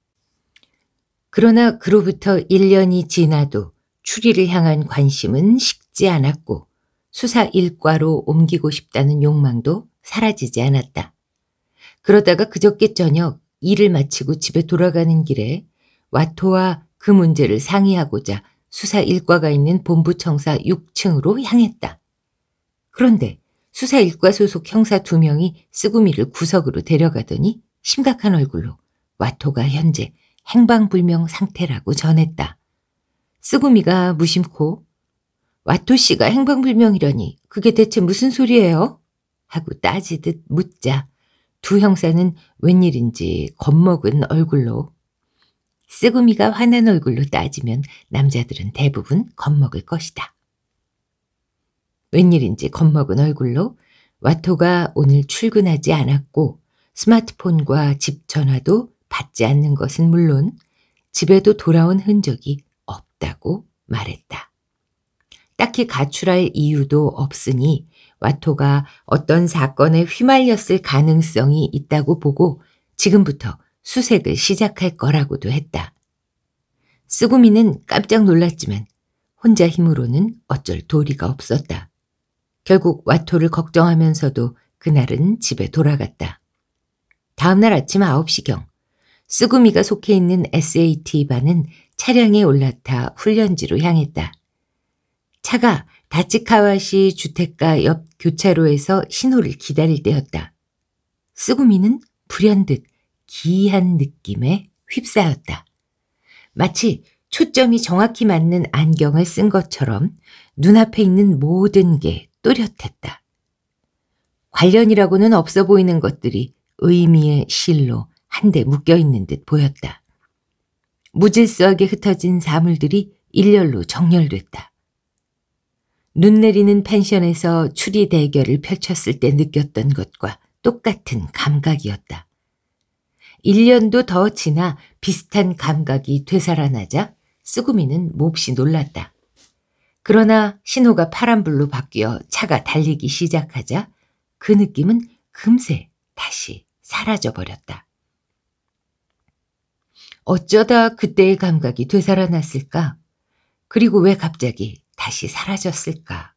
그러나 그로부터 1년이 지나도 추리를 향한 관심은 식지 않았고 수사 일과로 옮기고 싶다는 욕망도 사라지지 않았다. 그러다가 그저께 저녁 일을 마치고 집에 돌아가는 길에 와토와 그 문제를 상의하고자 수사 일과가 있는 본부청사 6층으로 향했다. 그런데 수사 일과 소속 형사 두 명이 쓰구미를 구석으로 데려가더니 심각한 얼굴로 와토가 현재 행방불명 상태라고 전했다. 쓰구미가 무심코 와토 씨가 행방불명이라니 그게 대체 무슨 소리예요? 하고 따지듯 묻자 두 형사는 웬일인지 겁먹은 얼굴로 쓰구미가 화난 얼굴로 따지면 남자들은 대부분 겁먹을 것이다. 웬일인지 겁먹은 얼굴로 와토가 오늘 출근하지 않았고 스마트폰과 집 전화도 받지 않는 것은 물론 집에도 돌아온 흔적이 없다고 말했다. 딱히 가출할 이유도 없으니 와토가 어떤 사건에 휘말렸을 가능성이 있다고 보고 지금부터 수색을 시작할 거라고도 했다. 쓰구미는 깜짝 놀랐지만 혼자 힘으로는 어쩔 도리가 없었다. 결국 와토를 걱정하면서도 그날은 집에 돌아갔다. 다음날 아침 9시경 쓰구미가 속해 있는 SAT반은 차량에 올라타 훈련지로 향했다. 차가 다치카와시 주택가 옆 교차로에서 신호를 기다릴 때였다. 쓰구미는 불현듯 기이한 느낌에 휩싸였다. 마치 초점이 정확히 맞는 안경을 쓴 것처럼 눈앞에 있는 모든 게 또렷했다. 관련이라고는 없어 보이는 것들이 의미의 실로 한데 묶여 있는 듯 보였다. 무질서하게 흩어진 사물들이 일렬로 정렬됐다. 눈 내리는 펜션에서 추리 대결을 펼쳤을 때 느꼈던 것과 똑같은 감각이었다. 1년도 더 지나 비슷한 감각이 되살아나자 쓰구미는 몹시 놀랐다. 그러나 신호가 파란불로 바뀌어 차가 달리기 시작하자 그 느낌은 금세 다시 사라져버렸다. 어쩌다 그때의 감각이 되살아났을까? 그리고 왜 갑자기 다시 사라졌을까?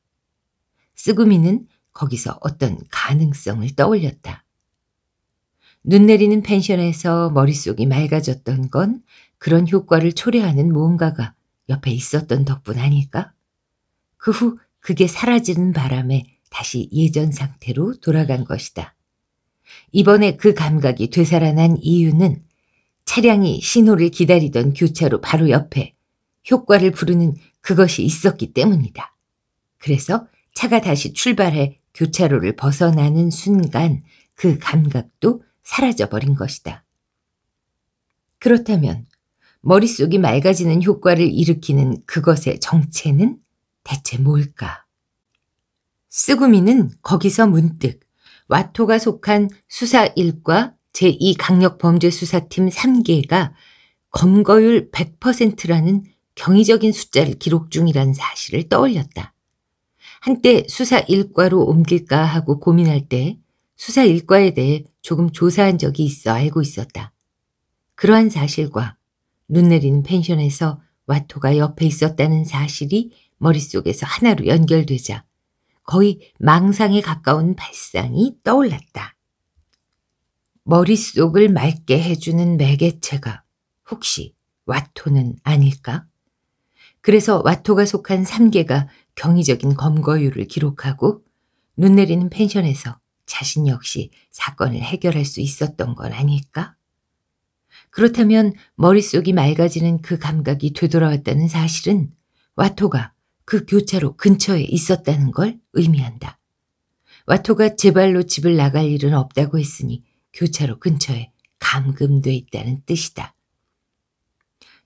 쓰구미는 거기서 어떤 가능성을 떠올렸다. 눈 내리는 펜션에서 머릿속이 맑아졌던 건 그런 효과를 초래하는 무언가가 옆에 있었던 덕분 아닐까? 그 후 그게 사라지는 바람에 다시 예전 상태로 돌아간 것이다. 이번에 그 감각이 되살아난 이유는 차량이 신호를 기다리던 교차로 바로 옆에 효과를 부르는 그것이 있었기 때문이다. 그래서 차가 다시 출발해 교차로를 벗어나는 순간 그 감각도 사라져버린 것이다. 그렇다면 머릿속이 맑아지는 효과를 일으키는 그것의 정체는 대체 뭘까? 쓰구미는 거기서 문득 와토가 속한 수사 1과 제2강력범죄수사팀 3개가 검거율 100%라는 경의적인 숫자를 기록 중이라는 사실을 떠올렸다. 한때 수사 일과로 옮길까 하고 고민할 때 수사 일과에 대해 조금 조사한 적이 있어 알고 있었다. 그러한 사실과 눈 내리는 펜션에서 와토가 옆에 있었다는 사실이 머릿속에서 하나로 연결되자 거의 망상에 가까운 발상이 떠올랐다. 머릿속을 맑게 해주는 매개체가 혹시 와토는 아닐까? 그래서 와토가 속한 3개가 경이적인 검거율을 기록하고 눈 내리는 펜션에서 자신 역시 사건을 해결할 수 있었던 건 아닐까? 그렇다면 머릿속이 맑아지는 그 감각이 되돌아왔다는 사실은 와토가 그 교차로 근처에 있었다는 걸 의미한다. 와토가 제 발로 집을 나갈 일은 없다고 했으니 교차로 근처에 감금돼 있다는 뜻이다.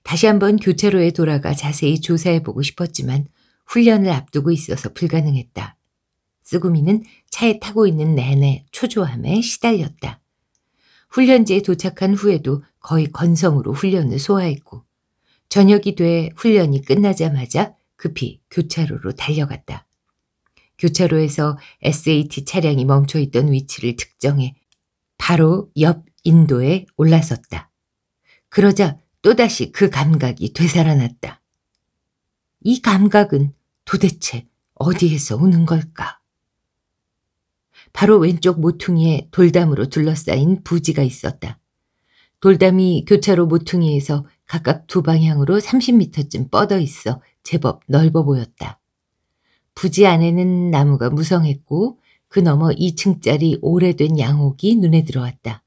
다시 한번 교차로에 돌아가 자세히 조사해보고 싶었지만 훈련을 앞두고 있어서 불가능했다. 쓰구미는 차에 타고 있는 내내 초조함에 시달렸다. 훈련지에 도착한 후에도 거의 건성으로 훈련을 소화했고 저녁이 돼 훈련이 끝나자마자 급히 교차로로 달려갔다. 교차로에서 SAT 차량이 멈춰있던 위치를 특정해 바로 옆 인도에 올라섰다. 그러자 또다시 그 감각이 되살아났다. 이 감각은 도대체 어디에서 오는 걸까? 바로 왼쪽 모퉁이에 돌담으로 둘러싸인 부지가 있었다. 돌담이 교차로 모퉁이에서 각각 두 방향으로 3 0미터쯤 뻗어 있어 제법 넓어 보였다. 부지 안에는 나무가 무성했고 그 너머 2층짜리 오래된 양옥이 눈에 들어왔다.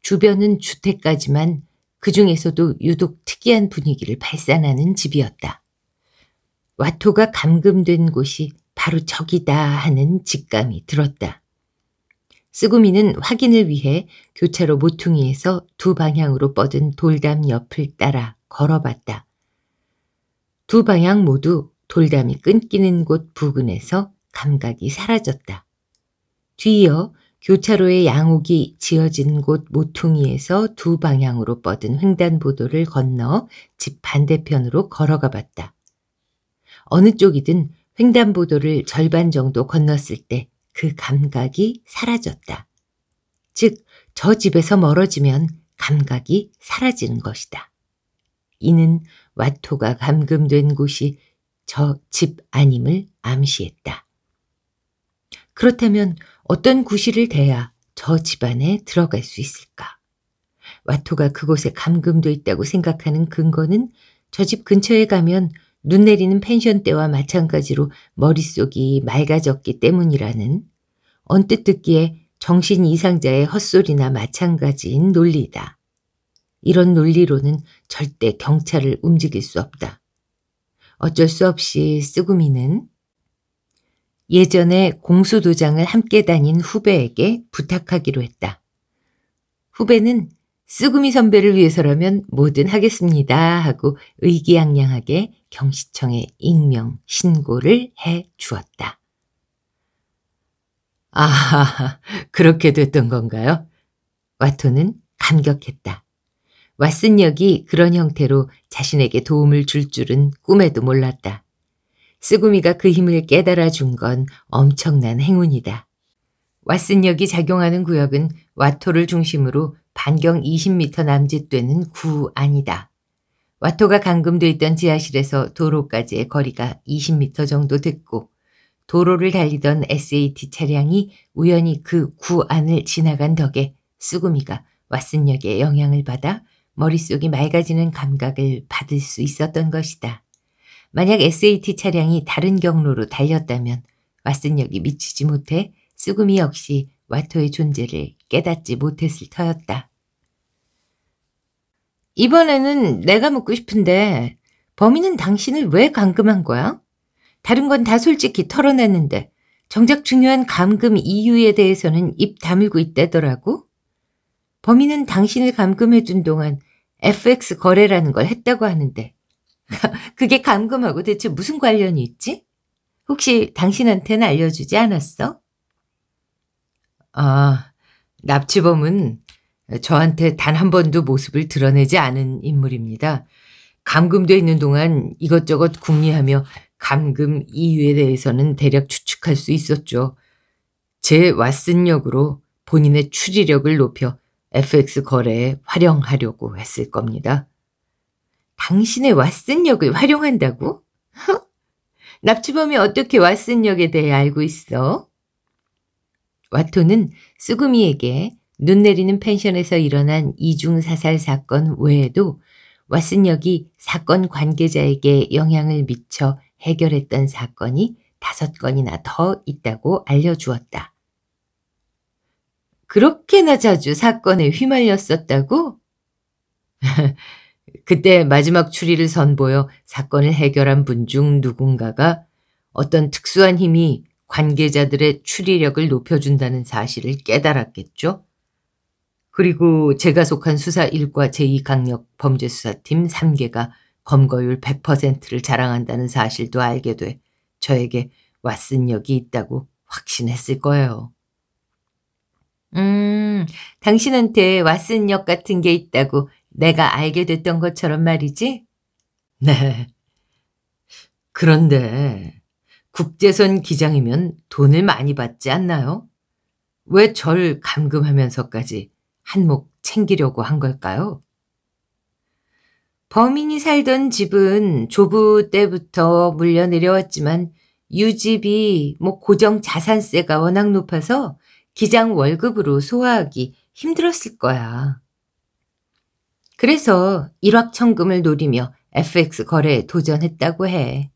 주변은 주택가지만 그 중에서도 유독 특이한 분위기를 발산하는 집이었다. 와토가 감금된 곳이 바로 저기다 하는 직감이 들었다. 쓰구미는 확인을 위해 교차로 모퉁이에서 두 방향으로 뻗은 돌담 옆을 따라 걸어봤다. 두 방향 모두 돌담이 끊기는 곳 부근에서 감각이 사라졌다. 뒤이어 교차로의 양옥이 지어진 곳 모퉁이에서 두 방향으로 뻗은 횡단보도를 건너 집 반대편으로 걸어가 봤다. 어느 쪽이든 횡단보도를 절반 정도 건넜을 때 그 감각이 사라졌다. 즉, 저 집에서 멀어지면 감각이 사라지는 것이다. 이는 와토가 감금된 곳이 저 집 아님을 암시했다. 그렇다면 어떤 구실을 대야 저 집안에 들어갈 수 있을까? 와토가 그곳에 감금돼 있다고 생각하는 근거는 저 집 근처에 가면 눈 내리는 펜션 때와 마찬가지로 머릿속이 맑아졌기 때문이라는 언뜻 듣기에 정신 이상자의 헛소리나 마찬가지인 논리다. 이런 논리로는 절대 경찰을 움직일 수 없다. 어쩔 수 없이 쓰구미는 예전에 공수도장을 함께 다닌 후배에게 부탁하기로 했다. 후배는 쓰구미 선배를 위해서라면 뭐든 하겠습니다 하고 의기양양하게 경시청에 익명 신고를 해 주었다. 아, 하 그렇게 됐던 건가요? 와토는 감격했다. 왓슨 역이 그런 형태로 자신에게 도움을 줄 줄은 꿈에도 몰랐다. 쓰구미가 그 힘을 깨달아 준 건 엄청난 행운이다. 왓슨역이 작용하는 구역은 와토를 중심으로 반경 20m 남짓되는 구 안이다. 와토가 감금돼 있던 지하실에서 도로까지의 거리가 20m 정도 됐고 도로를 달리던 SAT 차량이 우연히 그 구 안을 지나간 덕에 수구미가 왓슨역의 영향을 받아 머릿속이 맑아지는 감각을 받을 수 있었던 것이다. 만약 SAT 차량이 다른 경로로 달렸다면 왓슨역이 미치지 못해 쓰구미 역시 와토의 존재를 깨닫지 못했을 터였다. 이번에는 내가 묻고 싶은데 범인은 당신을 왜 감금한 거야? 다른 건 다 솔직히 털어냈는데 정작 중요한 감금 이유에 대해서는 입 다물고 있다더라고? 범인은 당신을 감금해준 동안 FX 거래라는 걸 했다고 하는데 그게 감금하고 대체 무슨 관련이 있지? 혹시 당신한테는 알려주지 않았어? 아, 납치범은 저한테 단 한 번도 모습을 드러내지 않은 인물입니다. 감금돼 있는 동안 이것저것 궁리하며 감금 이유에 대해서는 대략 추측할 수 있었죠. 제 왓슨 역으로 본인의 추리력을 높여 FX 거래에 활용하려고 했을 겁니다. 당신의 왓슨역을 활용한다고? 납치범이 어떻게 왓슨역에 대해 알고 있어? 와토는 수구미에게 눈 내리는 펜션에서 일어난 이중사살 사건 외에도 왓슨역이 사건 관계자에게 영향을 미쳐 해결했던 사건이 다섯 건이나 더 있다고 알려주었다. 그렇게나 자주 사건에 휘말렸었다고? 그때 마지막 추리를 선보여 사건을 해결한 분 중 누군가가 어떤 특수한 힘이 관계자들의 추리력을 높여준다는 사실을 깨달았겠죠. 그리고 제가 속한 수사 1과 제2강력 범죄수사팀 3개가 검거율 100%를 자랑한다는 사실도 알게 돼 저에게 왓슨 역이 있다고 확신했을 거예요. 음, 당신한테 왓슨 역 같은 게 있다고 내가 알게 됐던 것처럼 말이지? 네. 그런데 국제선 기장이면 돈을 많이 받지 않나요? 왜 절 감금하면서까지 한몫 챙기려고 한 걸까요? 범인이 살던 집은 조부 때부터 물려 내려왔지만 유집이 뭐 고정 자산세가 워낙 높아서 기장 월급으로 소화하기 힘들었을 거야. 그래서 일확천금을 노리며 FX 거래에 도전했다고 해.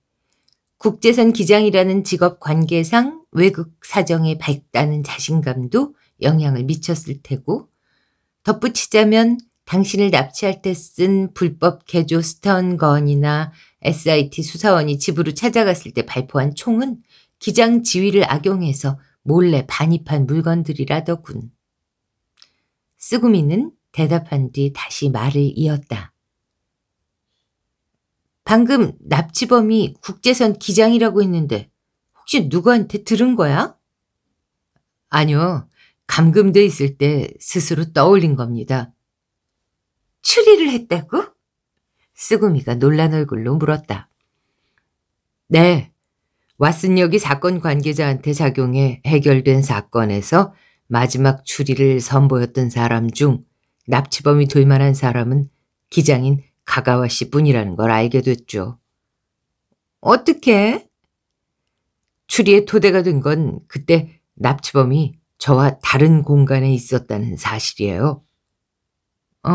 국제선 기장이라는 직업 관계상 외국 사정이 밝다는 자신감도 영향을 미쳤을 테고 덧붙이자면 당신을 납치할 때 쓴 불법 개조 스턴건이나 SIT 수사원이 집으로 찾아갔을 때 발포한 총은 기장 지위를 악용해서 몰래 반입한 물건들이라더군. 쓰구미는 대답한 뒤 다시 말을 이었다. 방금 납치범이 국제선 기장이라고 했는데 혹시 누구한테 들은 거야? 아니요. 감금돼 있을 때 스스로 떠올린 겁니다. 추리를 했다고? 쓰구미가 놀란 얼굴로 물었다. 네. 왓슨역이 사건 관계자한테 작용해 해결된 사건에서 마지막 추리를 선보였던 사람 중 납치범이 될 만한 사람은 기장인 가가와 씨뿐이라는 걸 알게 됐죠. 어떻게? 추리의 토대가 된 건 그때 납치범이 저와 다른 공간에 있었다는 사실이에요. 어?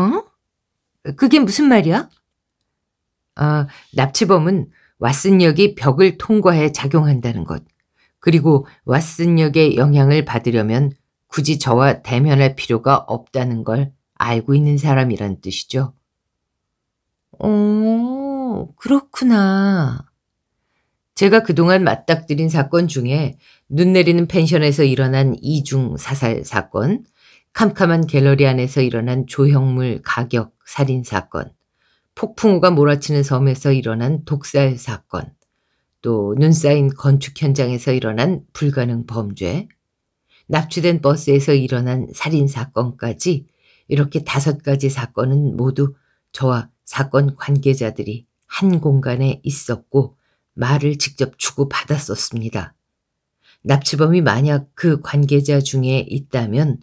그게 무슨 말이야? 아, 납치범은 왓슨역이 벽을 통과해 작용한다는 것. 그리고 왓슨역의 영향을 받으려면 굳이 저와 대면할 필요가 없다는 걸 알고 있는 사람이란 뜻이죠. 오, 어, 그렇구나. 제가 그동안 맞닥뜨린 사건 중에 눈 내리는 펜션에서 일어난 이중 사살 사건, 캄캄한 갤러리 안에서 일어난 조형물 가격 살인 사건, 폭풍우가 몰아치는 섬에서 일어난 독살 사건, 또 눈 쌓인 건축 현장에서 일어난 불가능 범죄, 납치된 버스에서 일어난 살인 사건까지 이렇게 다섯 가지 사건은 모두 저와 사건 관계자들이 한 공간에 있었고 말을 직접 주고받았었습니다. 납치범이 만약 그 관계자 중에 있다면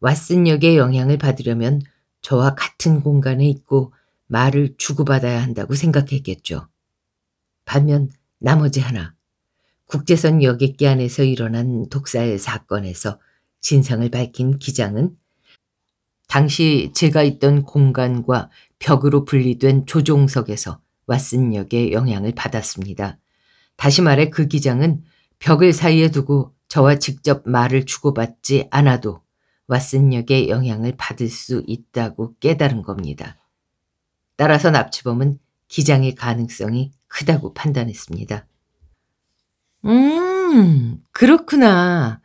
왓슨역의 영향을 받으려면 저와 같은 공간에 있고 말을 주고받아야 한다고 생각했겠죠. 반면 나머지 하나, 국제선 여객기 안에서 일어난 독살 사건에서 진상을 밝힌 기장은 당시 제가 있던 공간과 벽으로 분리된 조종석에서 왓슨역의 영향을 받았습니다. 다시 말해 그 기장은 벽을 사이에 두고 저와 직접 말을 주고받지 않아도 왓슨역의 영향을 받을 수 있다고 깨달은 겁니다. 따라서 납치범은 기장의 가능성이 크다고 판단했습니다. 음, 그렇구나.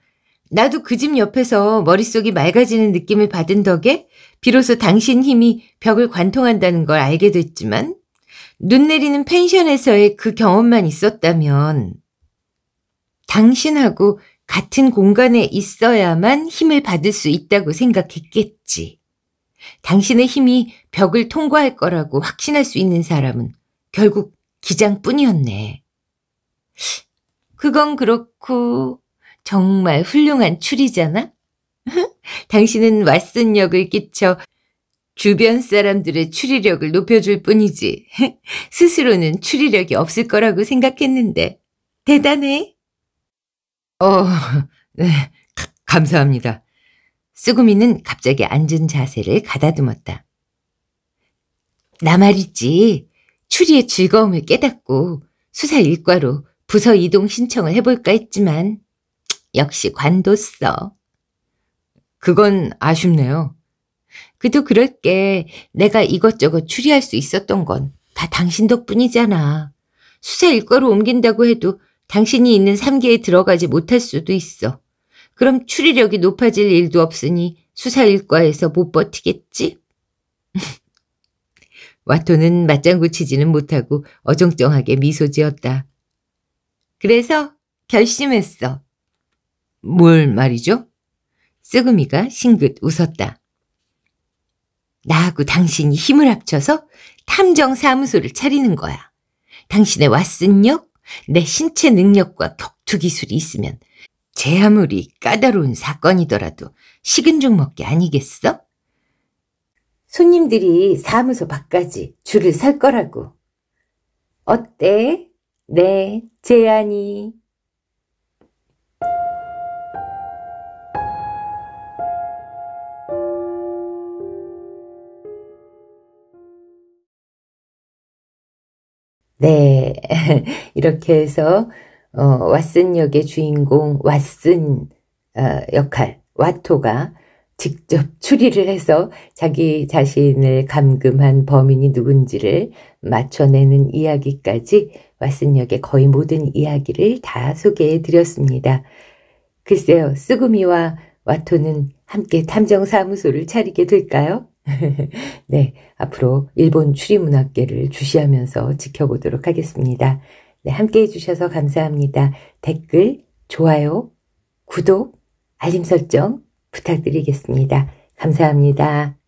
나도 그 집 옆에서 머릿속이 맑아지는 느낌을 받은 덕에 비로소 당신 힘이 벽을 관통한다는 걸 알게 됐지만 눈 내리는 펜션에서의 그 경험만 있었다면 당신하고 같은 공간에 있어야만 힘을 받을 수 있다고 생각했겠지. 당신의 힘이 벽을 통과할 거라고 확신할 수 있는 사람은 결국 기장뿐이었네. 그건 그렇고 정말 훌륭한 추리잖아? 당신은 왓슨 역을 끼쳐 주변 사람들의 추리력을 높여줄 뿐이지 스스로는 추리력이 없을 거라고 생각했는데 대단해. 어, 네, 가, 감사합니다. 수구미는 갑자기 앉은 자세를 가다듬었다. 나 말이지 추리의 즐거움을 깨닫고 수사 일과로 부서 이동 신청을 해볼까 했지만 역시 관뒀어. 그건 아쉽네요. 그도 그럴 게 내가 이것저것 추리할 수 있었던 건 다 당신 덕분이잖아. 수사 일과로 옮긴다고 해도 당신이 있는 3기에 들어가지 못할 수도 있어. 그럼 추리력이 높아질 일도 없으니 수사 일과에서 못 버티겠지? 와토는 맞장구 치지는 못하고 어정쩡하게 미소 지었다. 그래서 결심했어. 뭘 말이죠? 쓰그미가 싱긋 웃었다. 나하고 당신이 힘을 합쳐서 탐정사무소를 차리는 거야. 당신의 왓슨력, 내 신체 능력과 격투 기술이 있으면 제 아무리 까다로운 사건이더라도 식은죽 먹기 아니겠어? 손님들이 사무소 밖까지 줄을 설 거라고. 어때? 네, 제안이. 네. 이렇게 해서, 어, 왓슨 역의 주인공 왓슨 어, 역할, 와토가 직접 추리를 해서 자기 자신을 감금한 범인이 누군지를 맞춰내는 이야기까지 왓슨 역의 거의 모든 이야기를 다 소개해 드렸습니다. 글쎄요, 쓰구미와 와토는 함께 탐정사무소를 차리게 될까요? 네, 앞으로 일본 추리문학계를 주시하면서 지켜보도록 하겠습니다. 네, 함께 해주셔서 감사합니다. 댓글, 좋아요, 구독, 알림 설정 부탁드리겠습니다. 감사합니다.